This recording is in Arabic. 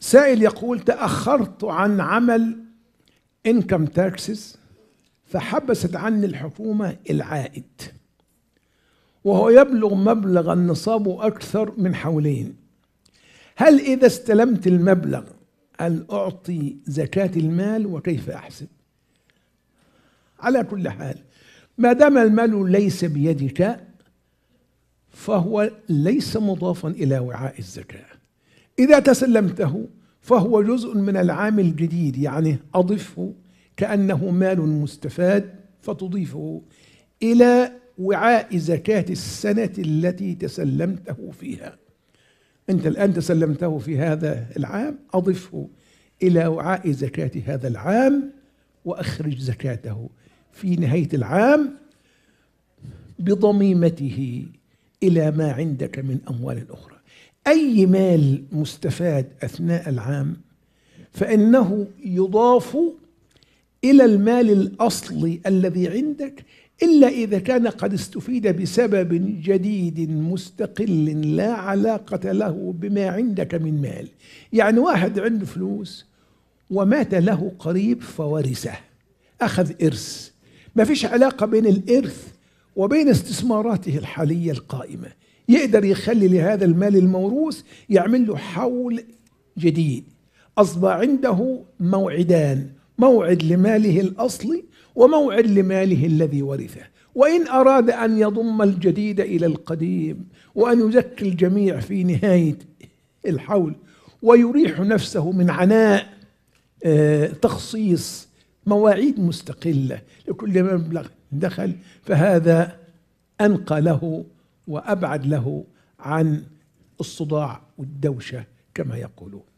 سائل يقول تأخرت عن عمل income taxes فحبست عني الحكومة العائد وهو يبلغ مبلغ النصاب أكثر من حولين هل إذا استلمت المبلغ هل أعطي زكاة المال وكيف أحسب على كل حال ما دام المال ليس بيدك فهو ليس مضافا إلى وعاء الزكاه إذا تسلمته فهو جزء من العام الجديد يعني أضفه كأنه مال مستفاد فتضيفه إلى وعاء زكاة السنة التي تسلمته فيها أنت الآن تسلمته في هذا العام أضفه إلى وعاء زكاة هذا العام وأخرج زكاته في نهاية العام بضميمته إلى ما عندك من أموال أخرى أي مال مستفاد أثناء العام فإنه يضاف إلى المال الأصلي الذي عندك إلا إذا كان قد استفيد بسبب جديد مستقل لا علاقة له بما عندك من مال يعني واحد عنده فلوس ومات له قريب فورثه أخذ إرث ما فيش علاقة بين الإرث وبين استثماراته الحالية القائمة يقدر يخلي لهذا المال الموروث يعمل له حول جديد أصبح عنده موعدان موعد لماله الأصلي وموعد لماله الذي ورثه وإن أراد أن يضم الجديد إلى القديم وأن يزكي الجميع في نهاية الحول ويريح نفسه من عناء آه، تخصيص مواعيد مستقلة لكل مبلغ دخل فهذا أنقى له وابعد له عن الصداع والدوشه كما يقولون